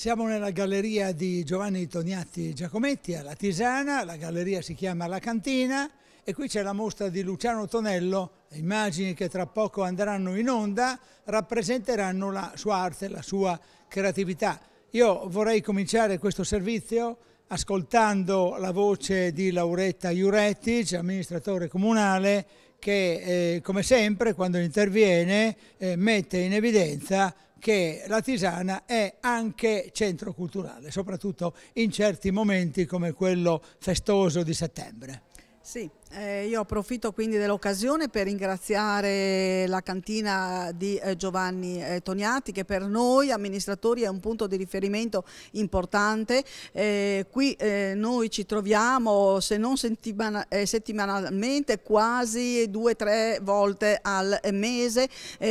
Siamo nella galleria di Giovanni Toniatti Giacometti alla Tisana, la galleria si chiama La Cantina e qui c'è la mostra di Luciano Tonello, le immagini che tra poco andranno in onda rappresenteranno la sua arte, la sua creatività. Io vorrei cominciare questo servizio ascoltando la voce di Lauretta Iurettic, amministratore comunale, che eh, come sempre quando interviene eh, mette in evidenza che la Tisana è anche centro culturale, soprattutto in certi momenti come quello festoso di settembre. Sì, eh, io approfitto quindi dell'occasione per ringraziare la cantina di eh, Giovanni eh, Toniati che per noi amministratori è un punto di riferimento importante. Eh, qui eh, noi ci troviamo se non settimana, eh, settimanalmente quasi due o tre volte al mese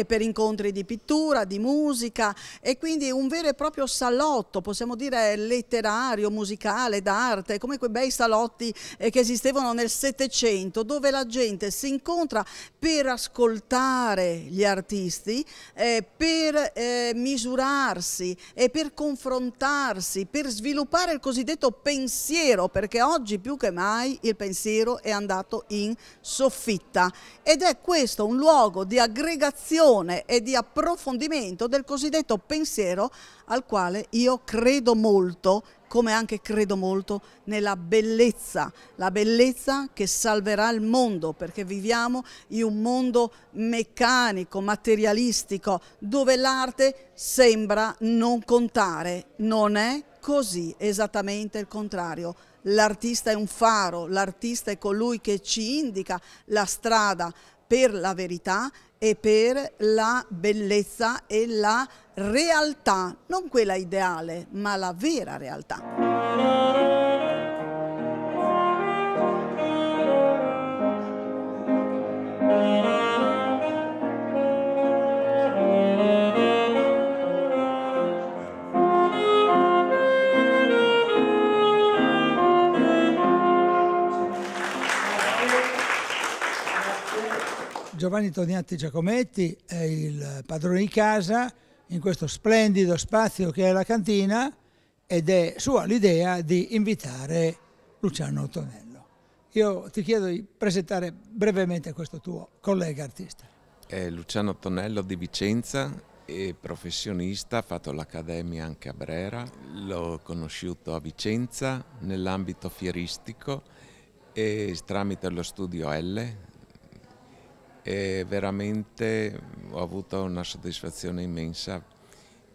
per incontri di pittura, di musica e quindi un vero e proprio salotto, possiamo dire letterario, musicale, d'arte, come quei bei salotti che esistevano nel Settecento Novecento, dove la gente si incontra per ascoltare gli artisti, eh, per eh, misurarsi e per confrontarsi, per sviluppare il cosiddetto pensiero, perché oggi più che mai il pensiero è andato in soffitta ed è questo un luogo di aggregazione e di approfondimento del cosiddetto pensiero al quale io credo molto come anche credo molto nella bellezza, la bellezza che salverà il mondo, perché viviamo in un mondo meccanico, materialistico, dove l'arte sembra non contare, non è così, esattamente il contrario. L'artista è un faro, l'artista è colui che ci indica la strada per la verità e per la bellezza e la realtà, non quella ideale, ma la vera realtà. Giovanni Toniatti Giacometti è il padrone di casa in questo splendido spazio che è la cantina ed è sua l'idea di invitare Luciano Tonello. Io ti chiedo di presentare brevemente questo tuo collega artista. È Luciano Tonello di Vicenza, è professionista, ha fatto l'Accademia anche a Brera, l'ho conosciuto a Vicenza nell'ambito fieristico e tramite lo studio L e veramente ho avuto una soddisfazione immensa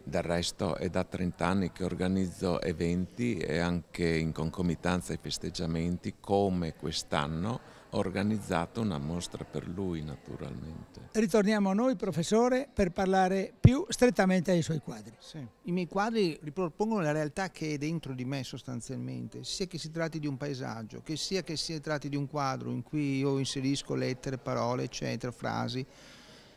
del resto è da 30 anni che organizzo eventi e anche in concomitanza ai festeggiamenti come quest'anno ho organizzato una mostra per lui naturalmente. Ritorniamo a noi professore per parlare più strettamente ai suoi quadri. Sì. I miei quadri ripropongono la realtà che è dentro di me sostanzialmente, sia che si tratti di un paesaggio, che sia che si tratti di un quadro in cui io inserisco lettere, parole, eccetera, frasi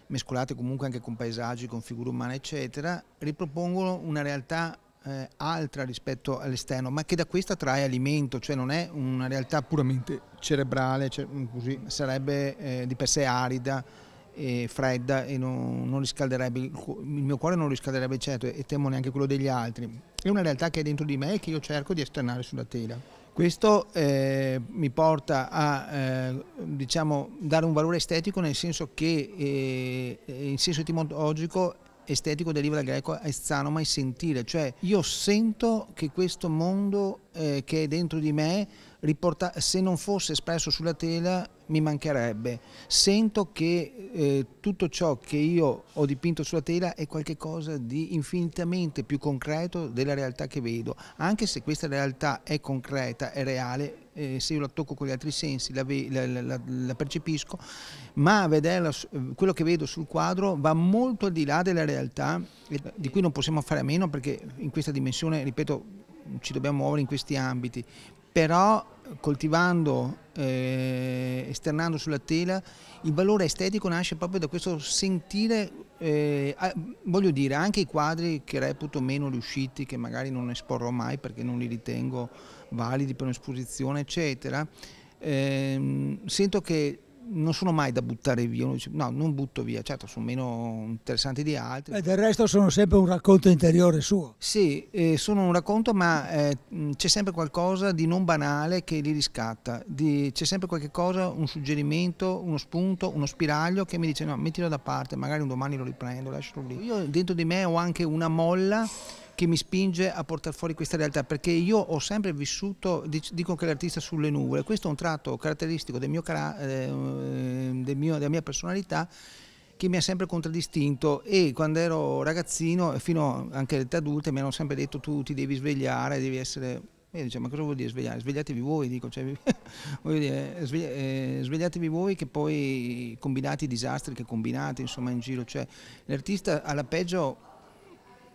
mescolate comunque anche con paesaggi, con figure umane, eccetera, ripropongono una realtà eh, altra rispetto all'esterno, ma che da questa trae alimento, cioè non è una realtà puramente cerebrale, cioè, mm, così, sarebbe eh, di per sé arida e fredda e non, non, riscalderebbe, il mio cuore non riscalderebbe certo e temo neanche quello degli altri. È una realtà che è dentro di me e che io cerco di esternare sulla tela. Questo eh, mi porta a eh, diciamo, dare un valore estetico nel senso che eh, eh in senso etimologico estetico deriva dal greco ezzanoma e sentire, cioè io sento che questo mondo eh, che è dentro di me riporta, se non fosse espresso sulla tela mi mancherebbe. Sento che eh, tutto ciò che io ho dipinto sulla tela è qualcosa di infinitamente più concreto della realtà che vedo, anche se questa realtà è concreta, è reale, eh, se io la tocco con gli altri sensi, la, la, la, la percepisco, ma vederla, eh, quello che vedo sul quadro va molto al di là della realtà, eh, di cui non possiamo fare a meno perché in questa dimensione, ripeto, ci dobbiamo muovere in questi ambiti, però coltivando eh, esternando sulla tela, il valore estetico nasce proprio da questo sentire, eh, voglio dire, anche i quadri che reputo meno riusciti, che magari non esporrò mai perché non li ritengo validi per un'esposizione, eccetera, eh, sento che non sono mai da buttare via, no, non butto via, certo sono meno interessanti di altri. Beh, del resto sono sempre un racconto interiore suo. Sì, eh, sono un racconto, ma eh, c'è sempre qualcosa di non banale che li riscatta, c'è sempre qualche cosa, un suggerimento, uno spunto, uno spiraglio che mi dice no, mettilo da parte, magari un domani lo riprendo, lascialo lì. Io dentro di me ho anche una molla che mi spinge a portare fuori questa realtà, perché io ho sempre vissuto, dico che l'artista sulle nuvole, questo è un tratto caratteristico del mio, ehm, del mio, della mia personalità che mi ha sempre contraddistinto e quando ero ragazzino, fino anche all'età adulta, mi hanno sempre detto tu ti devi svegliare, devi essere Io dice, ma cosa vuol dire svegliare? Svegliatevi voi, dico, cioè, dire, svegli eh, svegliatevi voi che poi combinate i disastri che combinate insomma in giro, cioè, l'artista alla peggio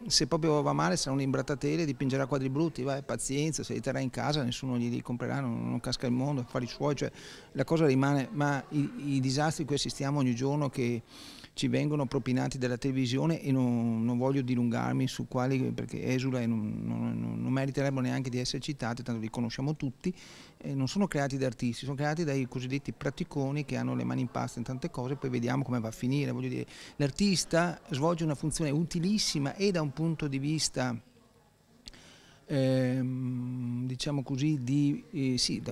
se proprio va male sarà un'imbrattatele, dipingerà quadri brutti, vai, pazienza, se li terrà in casa nessuno gli, comprerà, non, non, casca il mondo, fare i suoi, cioè la cosa rimane, ma i, i disastri a cui assistiamo ogni giorno che ci vengono propinati dalla televisione e non, non voglio dilungarmi su quali perché esula e non, non, non meriterebbero neanche di essere citate, tanto li conosciamo tutti non sono creati da artisti, sono creati dai cosiddetti praticoni che hanno le mani in pasta in tante cose, poi vediamo come va a finire. l'artista svolge una funzione utilissima e da un punto di vista Ehm, diciamo così, di eh, sì,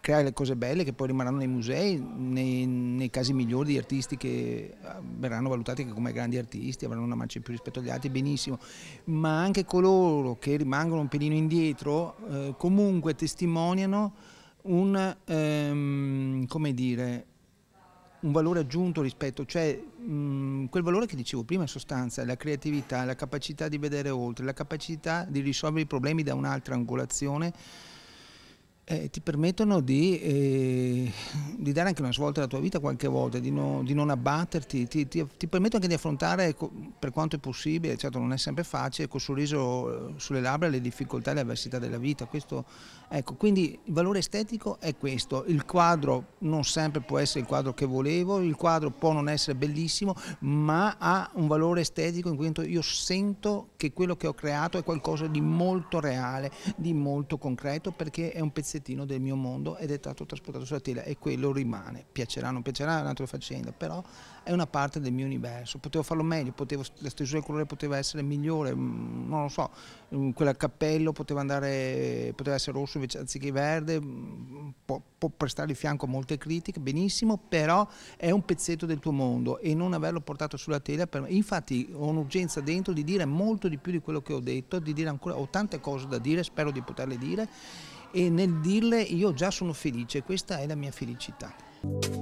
creare le cose belle che poi rimarranno nei musei, nei, nei casi migliori di artisti che ah, verranno valutati come grandi artisti, avranno una marcia più rispetto agli altri, benissimo, ma anche coloro che rimangono un pelino indietro eh, comunque testimoniano un, ehm, come dire, un valore aggiunto rispetto, cioè mh, quel valore che dicevo prima in sostanza, la creatività, la capacità di vedere oltre, la capacità di risolvere i problemi da un'altra angolazione eh, ti permettono di, eh, di, dare anche una svolta alla tua vita qualche volta, di, no, di non abbatterti, ti, ti, ti permettono anche di affrontare per quanto è possibile, certo non è sempre facile, col sorriso eh, sulle labbra le difficoltà e le avversità della vita. Questo, ecco, quindi il valore estetico è questo, il quadro non sempre può essere il quadro che volevo, il quadro può non essere bellissimo, ma ha un valore estetico in cui io sento che quello che ho creato è qualcosa di molto reale, di molto concreto, perché è un pezzettino pezzettino del mio mondo ed è stato trasportato sulla tela e quello rimane. Piacerà o non piacerà è un'altra faccenda, però è una parte del mio universo. Potevo farlo meglio, potevo, la stesura del colore poteva essere migliore, mm, non lo so, mm, quel cappello poteva, andare, poteva essere rosso invece, anziché verde, mm, può, può prestare il fianco a molte critiche, benissimo, però è un pezzetto del tuo mondo e non averlo portato sulla tela per Infatti ho un'urgenza dentro di dire molto di più di quello che ho detto, di dire ancora, ho tante cose da dire, spero di poterle dire e nel dirle io già sono felice, questa è la mia felicità.